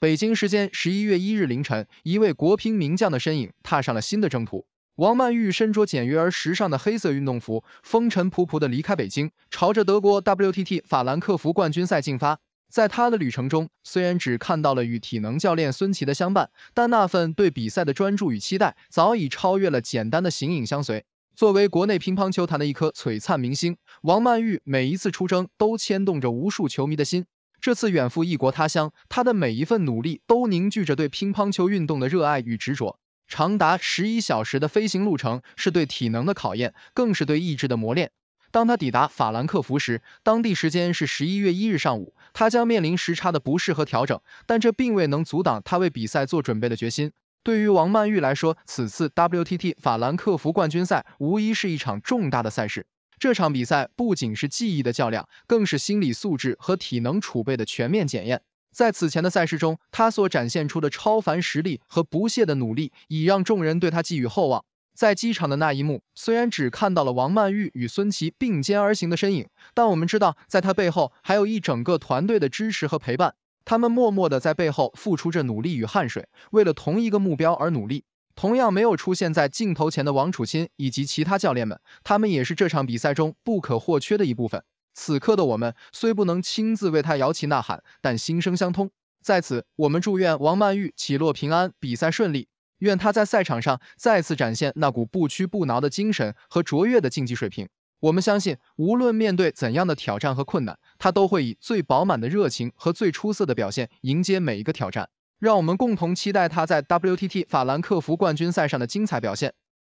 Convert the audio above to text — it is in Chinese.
北京时间十一月一日凌晨，一位国乒名将的身影踏上了新的征途。王曼玉身着简约而时尚的黑色运动服，风尘仆仆地离开北京，朝着德国 WTT 法兰克福冠军赛进发。在她的旅程中，虽然只看到了与体能教练孙琦的相伴，但那份对比赛的专注与期待早已超越了简单的形影相随。作为国内乒乓球坛的一颗璀璨明星，王曼玉每一次出征都牵动着无数球迷的心。这次远赴异国他乡，他的每一份努力都凝聚着对乒乓球运动的热爱与执着。长达十一小时的飞行路程是对体能的考验，更是对意志的磨练。当他抵达法兰克福时，当地时间是十一月一日上午，他将面临时差的不适和调整，但这并未能阻挡他为比赛做准备的决心。对于王曼玉来说，此次 WTT 法兰克福冠军赛无疑是一场重大的赛事。这场比赛不仅是技艺的较量，更是心理素质和体能储备的全面检验。在此前的赛事中，他所展现出的超凡实力和不懈的努力，已让众人对他寄予厚望。在机场的那一幕，虽然只看到了王曼玉与孙琪并肩而行的身影，但我们知道，在他背后还有一整个团队的支持和陪伴。他们默默地在背后付出着努力与汗水，为了同一个目标而努力。同样没有出现在镜头前的王楚钦以及其他教练们，他们也是这场比赛中不可或缺的一部分。此刻的我们虽不能亲自为他摇旗呐喊，但心声相通。在此，我们祝愿王曼玉起落平安，比赛顺利，愿他在赛场上再次展现那股不屈不挠的精神和卓越的竞技水平。我们相信，无论面对怎样的挑战和困难，他都会以最饱满的热情和最出色的表现迎接每一个挑战。让我们共同期待他在 WTT 法兰克福冠军赛上的精彩表现。